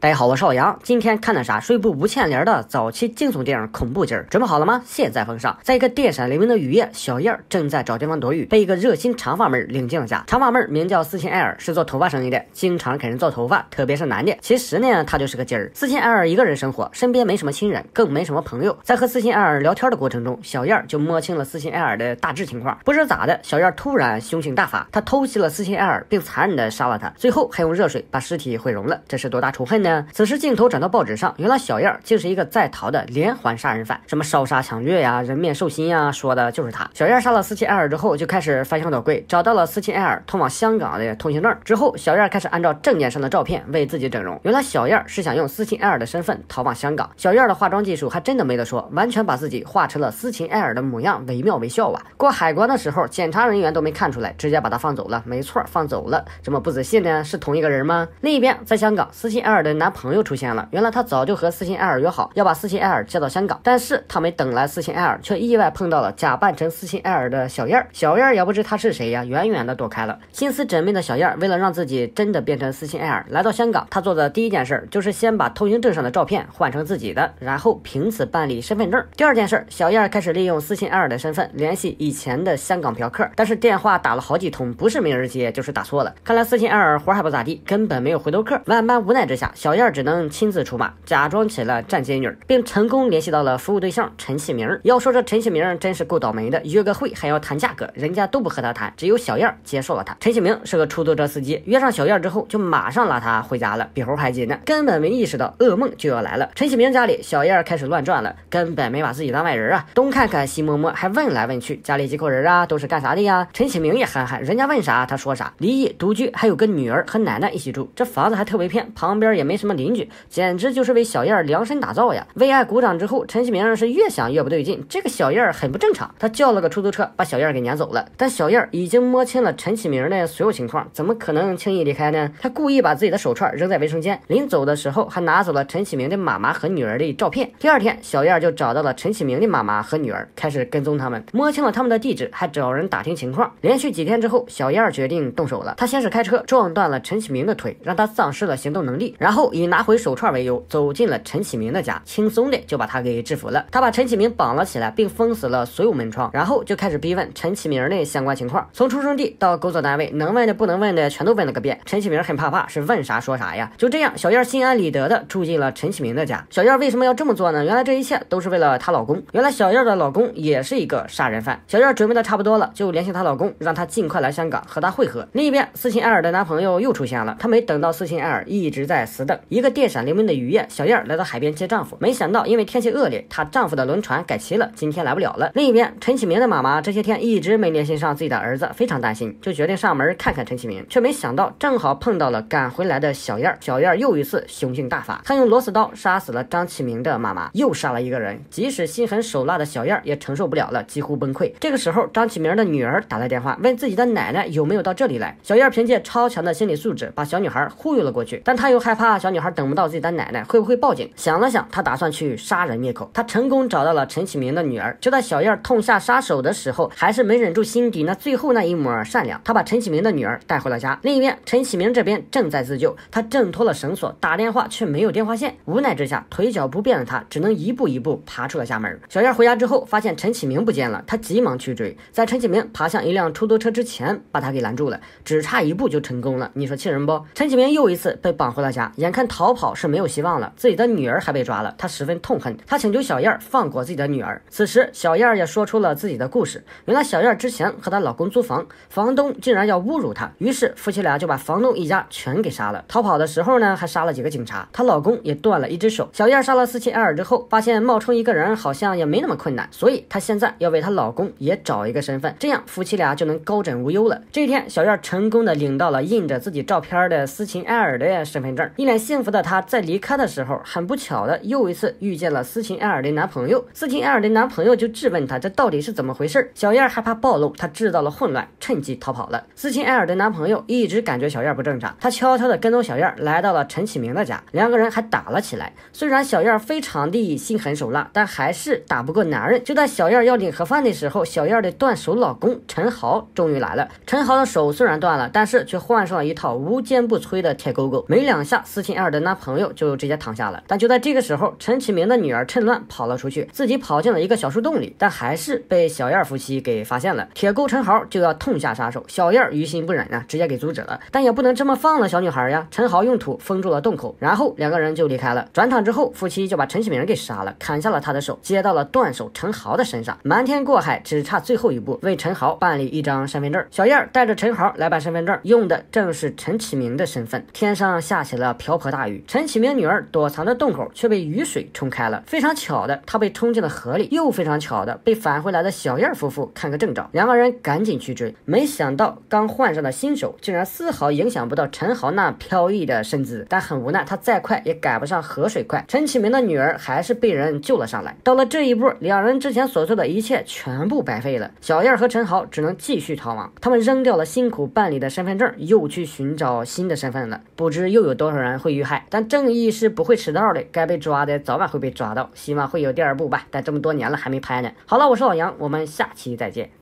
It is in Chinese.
大家好，我邵阳，今天看的啥？是一部吴倩莲的早期惊悚电影，恐怖劲儿。准备好了吗？现在奉上。在一个电闪雷鸣的雨夜，小燕正在找地方躲雨，被一个热心长发妹儿领进了家。长发妹儿名叫斯琴艾尔，是做头发生意的，经常给人做头发，特别是男的。其实呢，她就是个劲儿。斯琴艾尔一个人生活，身边没什么亲人，更没什么朋友。在和斯琴艾尔聊天的过程中，小燕就摸清了斯琴艾尔的大致情况。不知咋的，小燕突然凶性大发，她偷袭了斯琴艾尔，并残忍的杀了她，最后还用热水把尸体毁容了。这是多大仇恨呢？此时镜头转到报纸上，原来小燕儿竟是一个在逃的连环杀人犯，什么烧杀抢掠呀，人面兽心呀，说的就是他。小燕儿杀了斯琴艾尔之后，就开始翻箱倒柜，找到了斯琴艾尔通往香港的通行证。之后，小燕儿开始按照证件上的照片为自己整容。原来小燕儿是想用斯琴艾尔的身份逃往香港。小燕儿的化妆技术还真的没得说，完全把自己化成了斯琴艾尔的模样，惟妙惟肖啊！过海关的时候，检查人员都没看出来，直接把他放走了。没错，放走了。怎么不仔细呢？是同一个人吗？另一边，在香港，斯琴艾尔的。男朋友出现了，原来他早就和斯琴艾尔约好要把斯琴艾尔接到香港，但是他没等来斯琴艾尔，却意外碰到了假扮成斯琴艾尔的小燕儿。小燕儿也不知他是谁呀，远远的躲开了。心思缜密的小燕儿为了让自己真的变成斯琴艾尔来到香港，他做的第一件事就是先把通行证上的照片换成自己的，然后凭此办理身份证。第二件事，小燕儿开始利用斯琴艾尔的身份联系以前的香港嫖客，但是电话打了好几通，不是没人接就是打错了。看来斯琴艾尔活还不咋地，根本没有回头客。万般无奈之下，小小燕只能亲自出马，假装起了站街女，并成功联系到了服务对象陈启明。要说这陈启明真是够倒霉的，约个会还要谈价格，人家都不和他谈，只有小燕接受了他。陈启明是个出租车司机，约上小燕之后就马上拉她回家了，比猴还急呢，根本没意识到噩梦就要来了。陈启明家里，小燕开始乱转了，根本没把自己当外人啊，东看看西摸摸，还问来问去，家里几口人啊，都是干啥的呀？陈启明也憨憨，人家问啥他说啥，离异独居，还有个女儿和奶奶一起住，这房子还特别偏，旁边也没。什么邻居，简直就是为小燕儿量身打造呀！为爱鼓掌之后，陈启明是越想越不对劲，这个小燕儿很不正常。他叫了个出租车，把小燕儿给撵走了。但小燕儿已经摸清了陈启明的所有情况，怎么可能轻易离开呢？他故意把自己的手串扔在卫生间，临走的时候还拿走了陈启明的妈妈和女儿的照片。第二天，小燕儿就找到了陈启明的妈妈和女儿，开始跟踪他们，摸清了他们的地址，还找人打听情况。连续几天之后，小燕儿决定动手了。他先是开车撞断了陈启明的腿，让他丧失了行动能力，然后。以拿回手串为由，走进了陈启明的家，轻松的就把他给制服了。他把陈启明绑了起来，并封死了所有门窗，然后就开始逼问陈启明的相关情况，从出生地到工作单位，能问的不能问的全都问了个遍。陈启明很怕怕，是问啥说啥呀？就这样，小燕心安理得的住进了陈启明的家。小燕为什么要这么做呢？原来这一切都是为了她老公。原来小燕的老公也是一个杀人犯。小燕准备的差不多了，就联系她老公，让他尽快来香港和她会合。另一边，斯琴艾尔的男朋友又出现了，他没等到斯琴艾尔，一直在死等。一个电闪雷鸣的雨夜，小燕儿来到海边接丈夫，没想到因为天气恶劣，她丈夫的轮船改期了，今天来不了了。另一边，陈启明的妈妈这些天一直没联系上自己的儿子，非常担心，就决定上门看看陈启明，却没想到正好碰到了赶回来的小燕儿。小燕儿又一次雄性大发，她用螺丝刀杀死了张启明的妈妈，又杀了一个人。即使心狠手辣的小燕儿也承受不了了，几乎崩溃。这个时候，张启明的女儿打来电话，问自己的奶奶有没有到这里来。小燕儿凭借超强的心理素质，把小女孩忽悠了过去，但她又害怕小。小女孩等不到自己的奶奶，会不会报警？想了想，她打算去杀人灭口。她成功找到了陈启明的女儿。就在小燕痛下杀手的时候，还是没忍住心底那最后那一抹善良，她把陈启明的女儿带回了家。另一边，陈启明这边正在自救，他挣脱了绳索，打电话却没有电话线。无奈之下，腿脚不便的他只能一步一步爬出了家门。小燕回家之后发现陈启明不见了，她急忙去追，在陈启明爬向一辆出租车之前把他给拦住了，只差一步就成功了。你说气人不？陈启明又一次被绑回了家。眼看逃跑是没有希望了，自己的女儿还被抓了，他十分痛恨。他请求小燕放过自己的女儿。此时，小燕也说出了自己的故事。原来，小燕之前和她老公租房，房东竟然要侮辱她，于是夫妻俩就把房东一家全给杀了。逃跑的时候呢，还杀了几个警察，她老公也断了一只手。小燕杀了斯琴艾尔之后，发现冒充一个人好像也没那么困难，所以她现在要为她老公也找一个身份，这样夫妻俩就能高枕无忧了。这一天，小燕成功的领到了印着自己照片的斯琴艾尔的身份证，一脸。幸福的她在离开的时候，很不巧的又一次遇见了斯琴艾尔的男朋友。斯琴艾尔的男朋友就质问她，这到底是怎么回事小燕害怕暴露，她制造了混乱，趁机逃跑了。斯琴艾尔的男朋友一直感觉小燕不正常，他悄悄的跟踪小燕，来到了陈启明的家，两个人还打了起来。虽然小燕非常的心狠手辣，但还是打不过男人。就在小燕要领盒饭的时候，小燕的断手老公陈豪终于来了。陈豪的手虽然断了，但是却换上了一套无坚不摧的铁钩钩，没两下斯。小二的那朋友就直接躺下了，但就在这个时候，陈启明的女儿趁乱跑了出去，自己跑进了一个小树洞里，但还是被小燕夫妻给发现了。铁钩陈豪就要痛下杀手，小燕于心不忍啊，直接给阻止了。但也不能这么放了小女孩呀。陈豪用土封住了洞口，然后两个人就离开了。转场之后，夫妻就把陈启明给杀了，砍下了他的手，接到了断手陈豪的身上，瞒天过海，只差最后一步，为陈豪办理一张身份证。小燕带着陈豪来办身份证，用的正是陈启明的身份。天上下起了瓢。泼大雨，陈启明女儿躲藏的洞口却被雨水冲开了。非常巧的，她被冲进了河里，又非常巧的被返回来的小燕夫妇看个正着。两个人赶紧去追，没想到刚换上的新手竟然丝毫影响不到陈豪那飘逸的身姿。但很无奈，他再快也赶不上河水快。陈启明的女儿还是被人救了上来。到了这一步，两人之前所做的一切全部白费了。小燕和陈豪只能继续逃亡。他们扔掉了辛苦办理的身份证，又去寻找新的身份了。不知又有多少人会。会遇害，但正义是不会迟到的。该被抓的早晚会被抓到。希望会有第二部吧，但这么多年了还没拍呢。好了，我是老杨，我们下期再见。